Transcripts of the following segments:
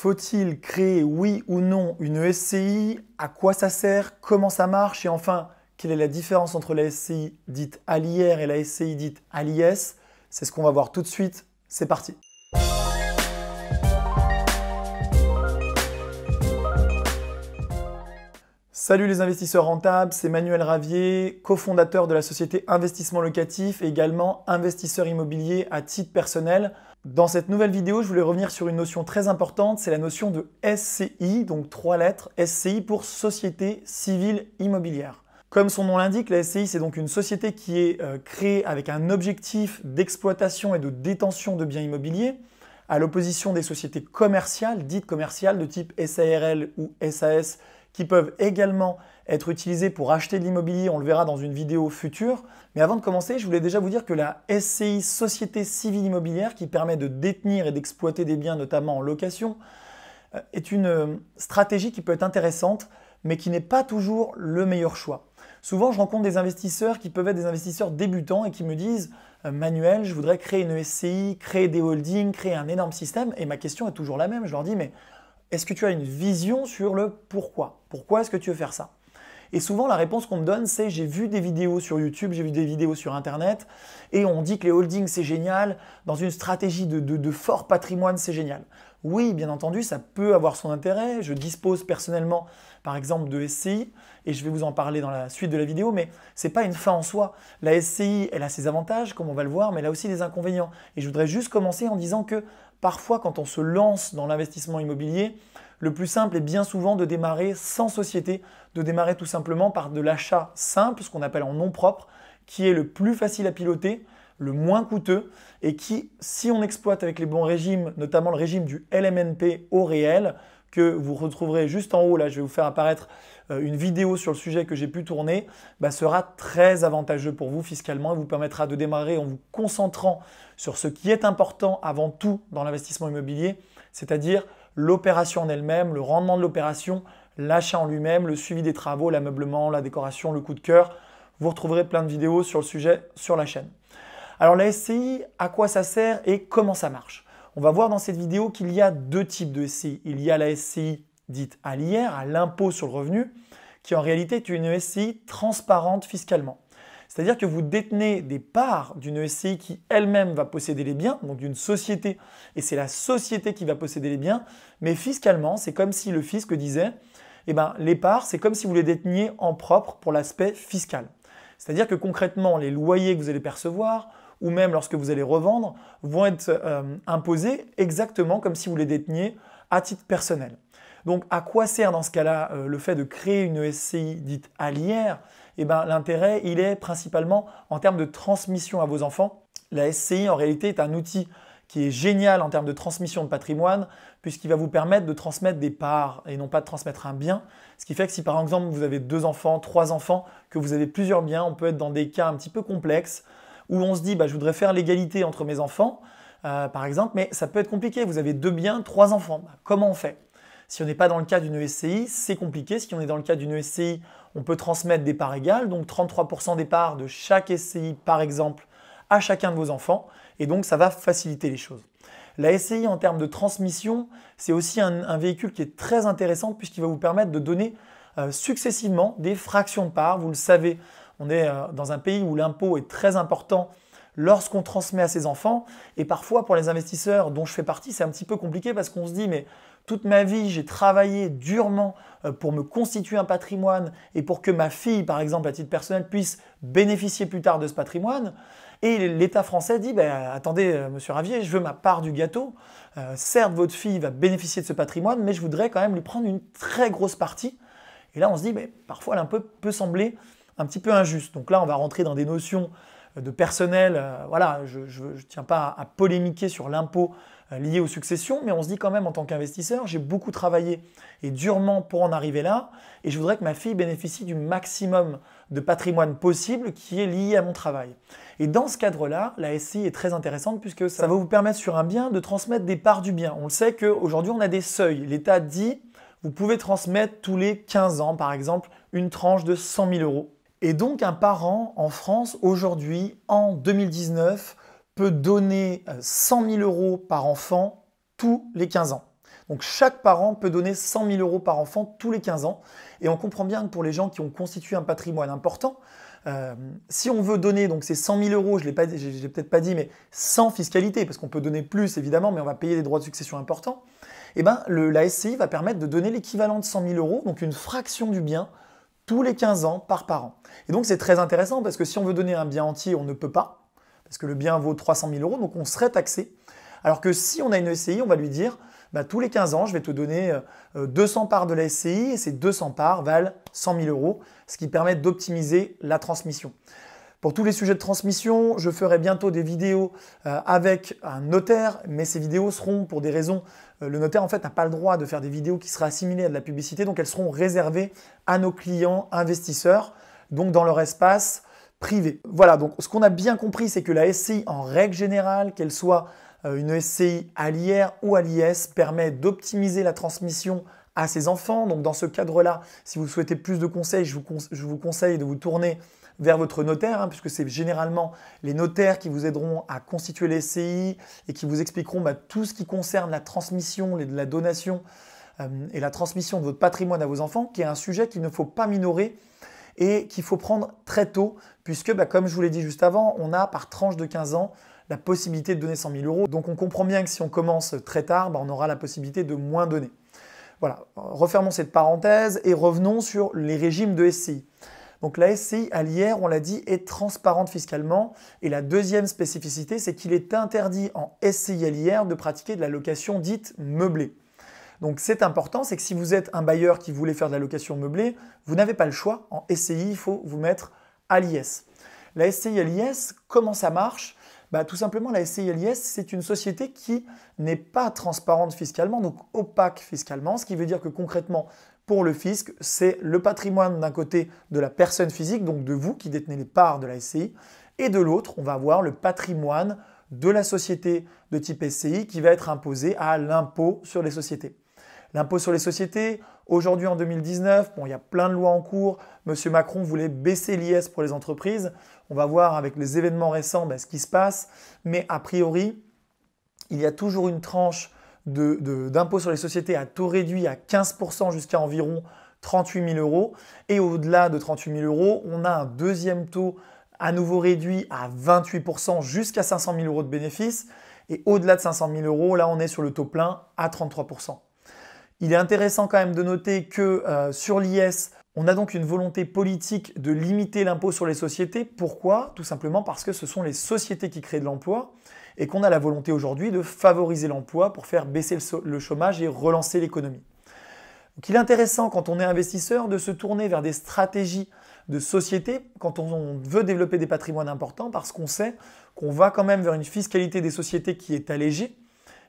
Faut-il créer, oui ou non, une SCI À quoi ça sert Comment ça marche Et enfin, quelle est la différence entre la SCI dite à et la SCI dite à l'IS C'est ce qu'on va voir tout de suite. C'est parti Salut les investisseurs rentables, c'est Manuel Ravier, cofondateur de la société Investissement Locatif et également investisseur immobilier à titre personnel. Dans cette nouvelle vidéo, je voulais revenir sur une notion très importante, c'est la notion de SCI, donc trois lettres, SCI pour Société Civile Immobilière. Comme son nom l'indique, la SCI, c'est donc une société qui est euh, créée avec un objectif d'exploitation et de détention de biens immobiliers, à l'opposition des sociétés commerciales, dites commerciales, de type SARL ou SAS, qui peuvent également être utilisé pour acheter de l'immobilier, on le verra dans une vidéo future. Mais avant de commencer, je voulais déjà vous dire que la SCI Société Civile Immobilière, qui permet de détenir et d'exploiter des biens, notamment en location, euh, est une euh, stratégie qui peut être intéressante, mais qui n'est pas toujours le meilleur choix. Souvent, je rencontre des investisseurs qui peuvent être des investisseurs débutants et qui me disent euh, Manuel, je voudrais créer une SCI, créer des holdings, créer un énorme système. Et ma question est toujours la même. Je leur dis Mais est-ce que tu as une vision sur le pourquoi Pourquoi est-ce que tu veux faire ça et souvent, la réponse qu'on me donne, c'est j'ai vu des vidéos sur YouTube, j'ai vu des vidéos sur Internet, et on dit que les holdings, c'est génial, dans une stratégie de, fort patrimoine, c'est génial. Oui, bien entendu, ça peut avoir son intérêt. Je dispose personnellement, par exemple, de SCI, et je vais vous en parler dans la suite de la vidéo, mais ce n'est pas une fin en soi. La SCI, elle a ses avantages, comme on va le voir, mais elle a aussi des inconvénients. Et je voudrais juste commencer en disant que parfois, quand on se lance dans l'investissement immobilier, le plus simple est bien souvent de démarrer sans société, de démarrer tout simplement par de l'achat simple, ce qu'on appelle en nom propre, qui est le plus facile à piloter, le moins coûteux et qui, si on exploite avec les bons régimes, notamment le régime du LMNP au réel, que vous retrouverez juste en haut, là je vais vous faire apparaître euh, une vidéo sur le sujet que j'ai pu tourner, bah, sera très avantageux pour vous fiscalement et vous permettra de démarrer en vous concentrant sur ce qui est important avant tout dans l'investissement immobilier, c'est-à-dire l'opération en elle-même, le rendement de l'opération, l'achat en lui-même, le suivi des travaux, l'ameublement, la décoration, le coup de cœur. Vous retrouverez plein de vidéos sur le sujet sur la chaîne. Alors la SCI, à quoi ça sert et comment ça marche On va voir dans cette vidéo qu'il y a deux types de SCI. Il y a la SCI dite à l'IR, à l'impôt sur le revenu, qui en réalité est une SCI transparente fiscalement. C'est-à-dire que vous détenez des parts d'une SCI qui elle-même va posséder les biens, donc d'une société, et c'est la société qui va posséder les biens, mais fiscalement, c'est comme si le fisc disait, eh ben, les parts, c'est comme si vous les déteniez en propre pour l'aspect fiscal. C'est-à-dire que concrètement, les loyers que vous allez percevoir, ou même lorsque vous allez revendre, vont être euh, imposés exactement comme si vous les déteniez à titre personnel. Donc à quoi sert dans ce cas-là euh, le fait de créer une SCI dite allière eh ben, l'intérêt, il est principalement en termes de transmission à vos enfants. La SCI, en réalité, est un outil qui est génial en termes de transmission de patrimoine, puisqu'il va vous permettre de transmettre des parts et non pas de transmettre un bien. Ce qui fait que si par exemple vous avez deux enfants, trois enfants, que vous avez plusieurs biens, on peut être dans des cas un petit peu complexes, où on se dit bah, je voudrais faire l'égalité entre mes enfants, euh, par exemple, mais ça peut être compliqué, vous avez deux biens, trois enfants, bah, comment on fait si on n'est pas dans le cas d'une e SCI, c'est compliqué. Si on est dans le cas d'une e SCI, on peut transmettre des parts égales, donc 33% des parts de chaque e SCI par exemple à chacun de vos enfants, et donc ça va faciliter les choses. La SCI en termes de transmission, c'est aussi un, véhicule qui est très intéressant puisqu'il va vous permettre de donner euh, successivement des fractions de parts. Vous le savez, on est euh, dans un pays où l'impôt est très important lorsqu'on transmet à ses enfants. Et parfois, pour les investisseurs dont je fais partie, c'est un petit peu compliqué parce qu'on se dit, mais toute ma vie, j'ai travaillé durement euh, pour me constituer un patrimoine et pour que ma fille, par exemple, à titre personnel, puisse bénéficier plus tard de ce patrimoine. Et l'État français dit, "Ben, attendez, euh, monsieur Ravier, je veux ma part du gâteau. Euh, certes, votre fille va bénéficier de ce patrimoine, mais je voudrais quand même lui prendre une très grosse partie. Et là, on se dit, "Mais ben, parfois, elle peut, sembler un petit peu injuste. Donc là, on va rentrer dans des notions de personnel. voilà, je ne tiens pas à polémiquer sur l'impôt euh, lié aux successions, mais on se dit quand même en tant qu'investisseur, j'ai beaucoup travaillé et durement pour en arriver là, et je voudrais que ma fille bénéficie du maximum de patrimoine possible qui est lié à mon travail. Et dans ce cadre-là, la SCI est très intéressante puisque ça va vous permettre sur un bien de transmettre des parts du bien. On le sait qu'aujourd'hui, on a des seuils. L'État dit, vous pouvez transmettre tous les 15 ans, par exemple, une tranche de 100 000 euros. Et donc un parent en France aujourd'hui, en 2019, peut donner 100 euh, 000 euros par enfant tous les 15 ans. Donc chaque parent peut donner 100 000 euros par enfant tous les 15 ans. Et on comprend bien que pour les gens qui ont constitué un patrimoine important, euh, si on veut donner donc ces 100 000 euros, je l'ai peut-être pas dit, mais sans fiscalité, parce qu'on peut donner plus évidemment, mais on va payer des droits de succession importants, et eh ben, la SCI va permettre de donner l'équivalent de 100 000 euros, donc une fraction du bien, tous les 15 ans par parent. Et donc c'est très intéressant parce que si on veut donner un bien entier, on ne peut pas parce que le bien vaut 300 000 euros, donc on serait taxé. Alors que si on a une SCI, on va lui dire, bah, tous les 15 ans, je vais te donner 200 euh, parts de la SCI et ces 200 parts valent 100 000 euros, ce qui permet d'optimiser la transmission. Pour tous les sujets de transmission, je ferai bientôt des vidéos euh, avec un notaire, mais ces vidéos seront pour des raisons. Euh, le notaire, en fait, n'a pas le droit de faire des vidéos qui seraient assimilées à de la publicité, donc elles seront réservées à nos clients investisseurs, donc dans leur espace privé. Voilà, donc ce qu'on a bien compris, c'est que la SCI, en règle générale, qu'elle soit euh, une SCI à l'IR ou à l'IS, permet d'optimiser la transmission à ses enfants. Donc dans ce cadre-là, si vous souhaitez plus de conseils, je vous, conseille de vous tourner vers votre notaire, hein, puisque c'est généralement les notaires qui vous aideront à constituer les SCI et qui vous expliqueront bah, tout ce qui concerne la transmission, la donation euh, et la transmission de votre patrimoine à vos enfants, qui est un sujet qu'il ne faut pas minorer et qu'il faut prendre très tôt, puisque bah, comme je vous l'ai dit juste avant, on a par tranche de 15 ans la possibilité de donner 100 000 euros. Donc on comprend bien que si on commence très tard, bah, on aura la possibilité de moins donner. Voilà, refermons cette parenthèse et revenons sur les régimes de SCI. Donc la SCI à l'IR, on l'a dit, est transparente fiscalement. Et la deuxième spécificité, c'est qu'il est interdit en SCI à l'IR de pratiquer de la location dite meublée. Donc c'est important, c'est que si vous êtes un bailleur qui voulait faire de la location meublée, vous n'avez pas le choix. En SCI, il faut vous mettre à l'IS. La SCI à l'IS, comment ça marche bah, Tout simplement, la SCI à l'IS, c'est une société qui n'est pas transparente fiscalement, donc opaque fiscalement, ce qui veut dire que concrètement, pour le fisc, c'est le patrimoine d'un côté de la personne physique, donc de vous qui détenez les parts de la SCI, et de l'autre, on va avoir le patrimoine de la société de type SCI qui va être imposé à l'impôt sur les sociétés. L'impôt sur les sociétés, aujourd'hui en 2019, bon, il y a plein de lois en cours. Monsieur Macron voulait baisser l'IS pour les entreprises. On va voir avec les événements récents ben, ce qui se passe. Mais a priori, il y a toujours une tranche d'impôt sur les sociétés à taux réduit à 15% jusqu'à environ 38 000 euros. Et au-delà de 38 000 euros, on a un deuxième taux à nouveau réduit à 28% jusqu'à 500 000 euros de bénéfices. Et au-delà de 500 000 euros, là, on est sur le taux plein à 33%. Il est intéressant quand même de noter que euh, sur l'IS, on a donc une volonté politique de limiter l'impôt sur les sociétés. Pourquoi Tout simplement parce que ce sont les sociétés qui créent de l'emploi et qu'on a la volonté aujourd'hui de favoriser l'emploi pour faire baisser le chômage et relancer l'économie. Donc il est intéressant quand on est investisseur de se tourner vers des stratégies de société quand on veut développer des patrimoines importants parce qu'on sait qu'on va quand même vers une fiscalité des sociétés qui est allégée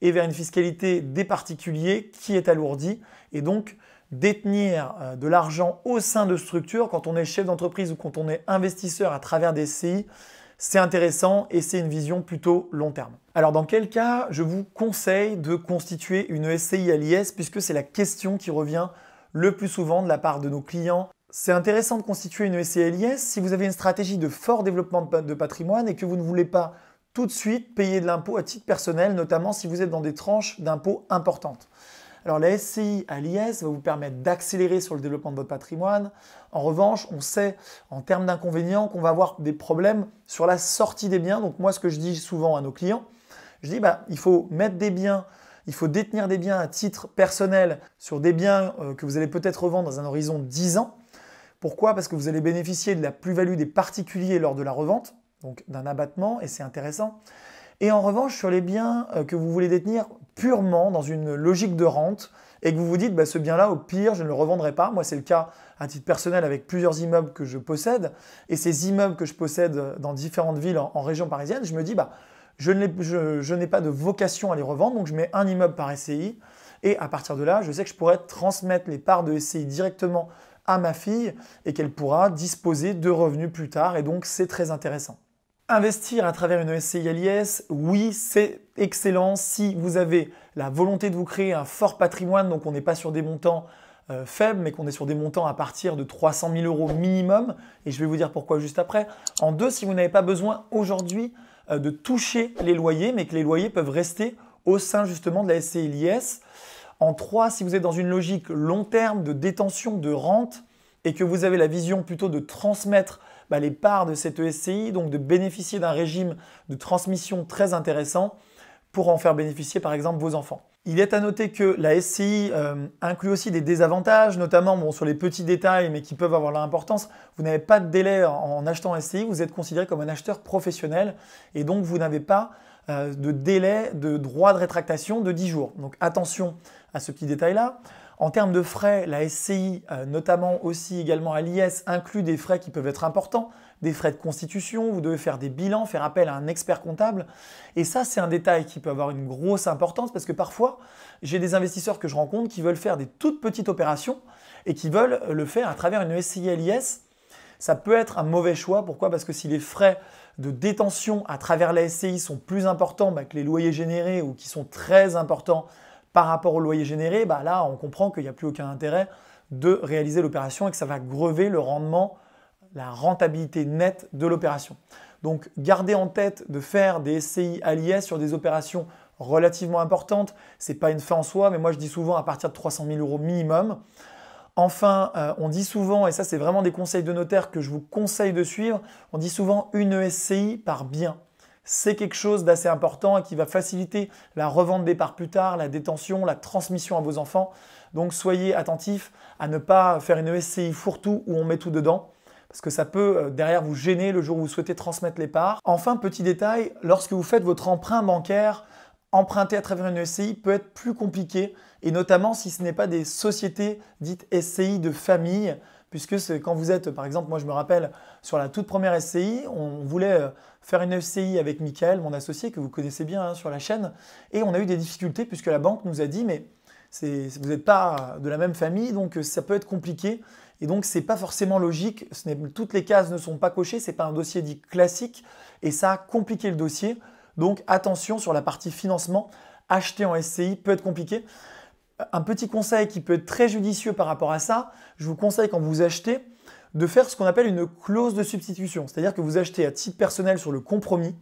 et vers une fiscalité des particuliers qui est alourdie. Et donc, détenir euh, de l'argent au sein de structures, quand on est chef d'entreprise ou quand on est investisseur à travers des SCI, c'est intéressant et c'est une vision plutôt long terme. Alors dans quel cas je vous conseille de constituer une SCI à l'IS puisque c'est la question qui revient le plus souvent de la part de nos clients. C'est intéressant de constituer une SCI à l'IS si vous avez une stratégie de fort développement de patrimoine et que vous ne voulez pas tout de suite payer de l'impôt à titre personnel, notamment si vous êtes dans des tranches d'impôts importantes. Alors la SCI à l'IS va vous permettre d'accélérer sur le développement de votre patrimoine. En revanche, on sait en termes d'inconvénients qu'on va avoir des problèmes sur la sortie des biens. Donc moi, ce que je dis souvent à nos clients, je dis bah, il faut mettre des biens, il faut détenir des biens à titre personnel sur des biens euh, que vous allez peut-être revendre dans un horizon de 10 ans. Pourquoi Parce que vous allez bénéficier de la plus-value des particuliers lors de la revente donc d'un abattement, et c'est intéressant. Et en revanche, sur les biens euh, que vous voulez détenir purement dans une logique de rente, et que vous vous dites, bah, ce bien-là, au pire, je ne le revendrai pas. Moi, c'est le cas à titre personnel avec plusieurs immeubles que je possède. Et ces immeubles que je possède euh, dans différentes villes en, région parisienne, je me dis, bah, je n'ai pas de vocation à les revendre, donc je mets un immeuble par SCI. Et à partir de là, je sais que je pourrais transmettre les parts de SCI directement à ma fille et qu'elle pourra disposer de revenus plus tard. Et donc, c'est très intéressant. Investir à travers une e SCI oui, c'est excellent si vous avez la volonté de vous créer un fort patrimoine, donc on n'est pas sur des montants euh, faibles, mais qu'on est sur des montants à partir de 300 000 euros minimum, et je vais vous dire pourquoi juste après. En deux, si vous n'avez pas besoin aujourd'hui euh, de toucher les loyers, mais que les loyers peuvent rester au sein justement de la e SCI En trois, si vous êtes dans une logique long terme de détention, de rente, et que vous avez la vision plutôt de transmettre bah, les parts de cette e SCI, donc de bénéficier d'un régime de transmission très intéressant pour en faire bénéficier par exemple vos enfants. Il est à noter que la SCI euh, inclut aussi des désavantages, notamment sur les petits détails, mais qui peuvent avoir leur importance. Vous n'avez pas de délai en achetant SCI, vous êtes considéré comme un acheteur professionnel, et donc vous n'avez pas euh, de délai de droit de rétractation de 10 jours. Donc attention à ce petit détail-là. En termes de frais, la SCI, euh, notamment aussi également à l'IS, inclut des frais qui peuvent être importants, des frais de constitution, vous devez faire des bilans, faire appel à un expert comptable. Et ça, c'est un détail qui peut avoir une grosse importance parce que parfois, j'ai des investisseurs que je rencontre qui veulent faire des toutes petites opérations et qui veulent euh, le faire à travers une SCI à l'IS. Ça peut être un mauvais choix. Pourquoi Parce que si les frais de détention à travers la SCI sont plus importants bah, que les loyers générés ou qui sont très importants par rapport au loyer généré, bah là, on comprend qu'il n'y a plus aucun intérêt de réaliser l'opération et que ça va grever le rendement, la rentabilité nette de l'opération. Donc, gardez en tête de faire des SCI à l'IS sur des opérations relativement importantes. Ce n'est pas une fin en soi, mais moi je dis souvent à partir de 300 000 euros minimum. Enfin, euh, on dit souvent, et ça c'est vraiment des conseils de notaire que je vous conseille de suivre, on dit souvent une SCI par bien c'est quelque chose d'assez important et qui va faciliter la revente des parts plus tard, la détention, la transmission à vos enfants. Donc soyez attentifs à ne pas faire une SCI fourre-tout où on met tout dedans parce que ça peut euh, derrière vous gêner le jour où vous souhaitez transmettre les parts. Enfin, petit détail, lorsque vous faites votre emprunt bancaire, emprunter à travers une SCI peut être plus compliqué, et notamment si ce n'est pas des sociétés dites SCI de famille, puisque quand vous êtes, par exemple, moi je me rappelle sur la toute première SCI, on voulait euh, faire une SCI avec Michael, mon associé que vous connaissez bien hein, sur la chaîne, et on a eu des difficultés puisque la banque nous a dit mais vous n'êtes pas de la même famille, donc euh, ça peut être compliqué. Et donc, ce n'est pas forcément logique. toutes les cases ne sont pas cochées. Ce n'est pas un dossier dit classique. Et ça a compliqué le dossier. Donc, attention sur la partie financement. Acheter en SCI peut être compliqué un petit conseil qui peut être très judicieux par rapport à ça, je vous conseille quand vous achetez de faire ce qu'on appelle une clause de substitution. C'est-à-dire que vous achetez à titre personnel sur le compromis,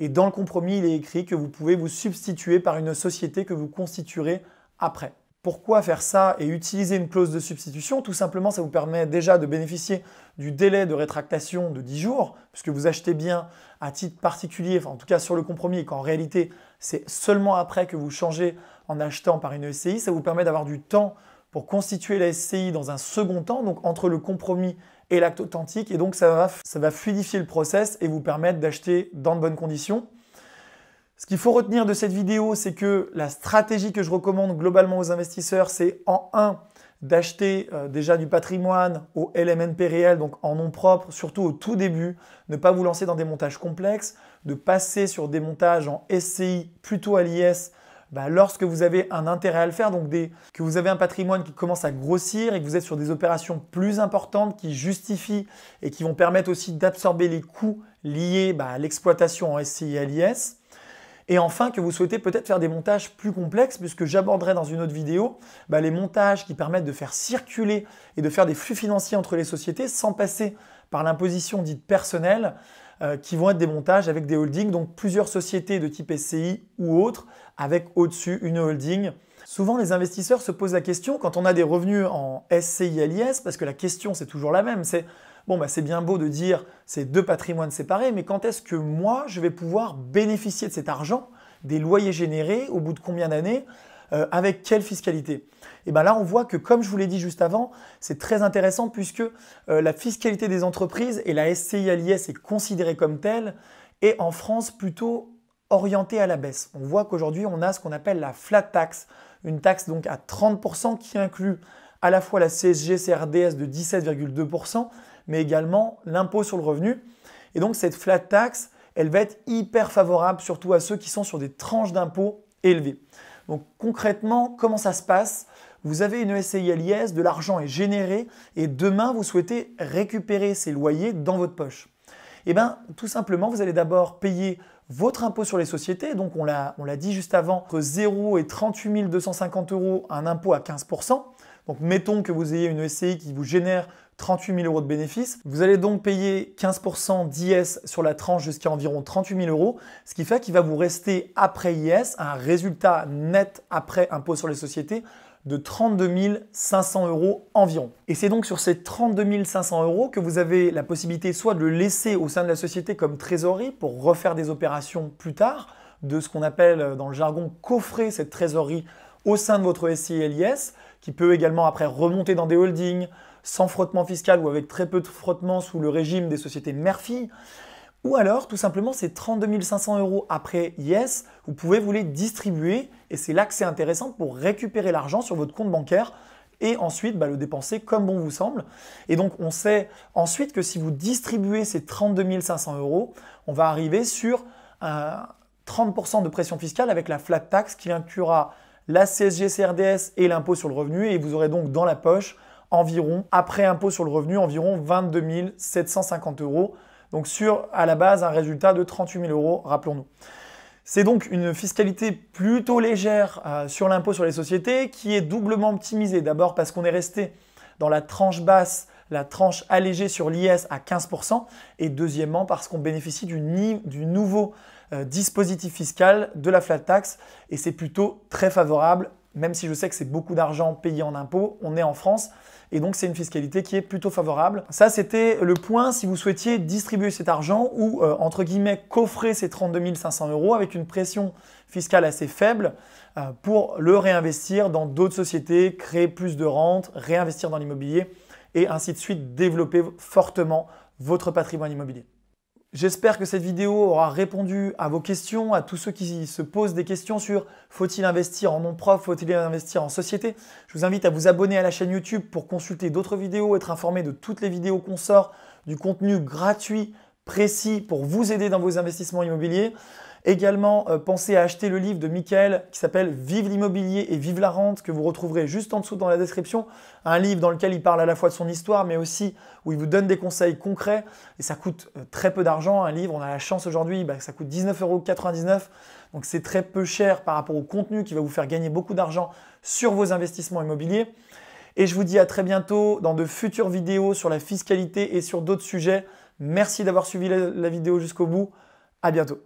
et dans le compromis, il est écrit que vous pouvez vous substituer par une société que vous constituerez après. Pourquoi faire ça et utiliser une clause de substitution Tout simplement, ça vous permet déjà de bénéficier du délai de rétractation de 10 jours, puisque vous achetez bien à titre particulier, enfin en tout cas sur le compromis, et qu'en réalité, c'est seulement après que vous changez en achetant par une SCI. Ça vous permet d'avoir du temps pour constituer la SCI dans un second temps, donc entre le compromis et l'acte authentique. Et donc ça va, ça va fluidifier le process et vous permettre d'acheter dans de bonnes conditions. Ce qu'il faut retenir de cette vidéo, c'est que la stratégie que je recommande globalement aux investisseurs, c'est en 1, d'acheter euh, déjà du patrimoine au LMNP réel, donc en nom propre, surtout au tout début, ne pas vous lancer dans des montages complexes, de passer sur des montages en SCI plutôt à l'IS bah, lorsque vous avez un intérêt à le faire, donc que vous avez un patrimoine qui commence à grossir et que vous êtes sur des opérations plus importantes qui justifient et qui vont permettre aussi d'absorber les coûts liés bah, à l'exploitation en SCI à l'IS, et enfin, que vous souhaitez peut-être faire des montages plus complexes, puisque j'aborderai dans une autre vidéo bah, les montages qui permettent de faire circuler et de faire des flux financiers entre les sociétés sans passer par l'imposition dite personnelle, euh, qui vont être des montages avec des holdings, donc plusieurs sociétés de type SCI ou autres, avec au-dessus une holding. Souvent, les investisseurs se posent la question, quand on a des revenus en SCI-LIS, parce que la question c'est toujours la même, c'est bon, bah, c'est bien beau de dire ces deux patrimoines séparés, mais quand est-ce que moi, je vais pouvoir bénéficier de cet argent, des loyers générés, au bout de combien d'années euh, avec quelle fiscalité Et eh bien là, on voit que, comme je vous l'ai dit juste avant, c'est très intéressant puisque euh, la fiscalité des entreprises et la SCI est considérée comme telle et en France plutôt orientée à la baisse. On voit qu'aujourd'hui, on a ce qu'on appelle la flat tax, une taxe donc à 30% qui inclut à la fois la CSG-CRDS de 17,2% mais également l'impôt sur le revenu. Et donc cette flat tax, elle va être hyper favorable, surtout à ceux qui sont sur des tranches d'impôts élevées. Donc concrètement, comment ça se passe Vous avez une SCI à l'IS, de l'argent est généré et demain vous souhaitez récupérer ces loyers dans votre poche. Eh bien, tout simplement, vous allez d'abord payer votre impôt sur les sociétés, donc on l'a dit juste avant, entre 0 et 38 250 euros, un impôt à 15%. Donc mettons que vous ayez une SCI qui vous génère 38 000 euros de bénéfices. Vous allez donc payer 15% d'IS sur la tranche jusqu'à environ 38 000 euros, ce qui fait qu'il va vous rester après IS un résultat net après impôt sur les sociétés de 32 500 euros environ. Et c'est donc sur ces 32 500 euros que vous avez la possibilité soit de le laisser au sein de la société comme trésorerie pour refaire des opérations plus tard, de ce qu'on appelle euh, dans le jargon coffrer cette trésorerie au sein de votre SILIS, qui peut également après remonter dans des holdings, sans frottement fiscal ou avec très peu de frottement sous le régime des sociétés mère Ou alors, tout simplement, ces 32 500 euros après yes, vous pouvez vous les distribuer et c'est là que c'est intéressant pour récupérer l'argent sur votre compte bancaire et ensuite bah, le dépenser comme bon vous semble. Et donc, on sait ensuite que si vous distribuez ces 32 500 euros, on va arriver sur 30% euh, de pression fiscale avec la flat tax qui inclura la CSG, CRDS et l'impôt sur le revenu et vous aurez donc dans la poche environ, après impôt sur le revenu, environ 22 750 euros. Donc sur, à la base, un résultat de 38 000 euros, rappelons-nous. C'est donc une fiscalité plutôt légère euh, sur l'impôt sur les sociétés qui est doublement optimisée. D'abord parce qu'on est resté dans la tranche basse, la tranche allégée sur l'IS à 15%, et deuxièmement parce qu'on bénéficie du, nouveau euh, dispositif fiscal de la flat tax, et c'est plutôt très favorable, même si je sais que c'est beaucoup d'argent payé en impôt. on est en France, et donc, c'est une fiscalité qui est plutôt favorable. Ça, c'était le point si vous souhaitiez distribuer cet argent ou, euh, entre guillemets, coffrer ces 32 500 euros avec une pression fiscale assez faible euh, pour le réinvestir dans d'autres sociétés, créer plus de rentes, réinvestir dans l'immobilier et ainsi de suite développer fortement votre patrimoine immobilier. J'espère que cette vidéo aura répondu à vos questions, à tous ceux qui se posent des questions sur faut-il investir en non-prof, faut-il investir en société. Je vous invite à vous abonner à la chaîne YouTube pour consulter d'autres vidéos, être informé de toutes les vidéos qu'on sort, du contenu gratuit précis pour vous aider dans vos investissements immobiliers. Également, euh, pensez à acheter le livre de Michael qui s'appelle Vive l'immobilier et vive la rente que vous retrouverez juste en dessous dans la description. Un livre dans lequel il parle à la fois de son histoire mais aussi où il vous donne des conseils concrets et ça coûte euh, très peu d'argent. Un livre, on a la chance aujourd'hui, bah, ça coûte 19,99 euros. Donc c'est très peu cher par rapport au contenu qui va vous faire gagner beaucoup d'argent sur vos investissements immobiliers. Et je vous dis à très bientôt dans de futures vidéos sur la fiscalité et sur d'autres sujets. Merci d'avoir suivi la, vidéo jusqu'au bout. À bientôt.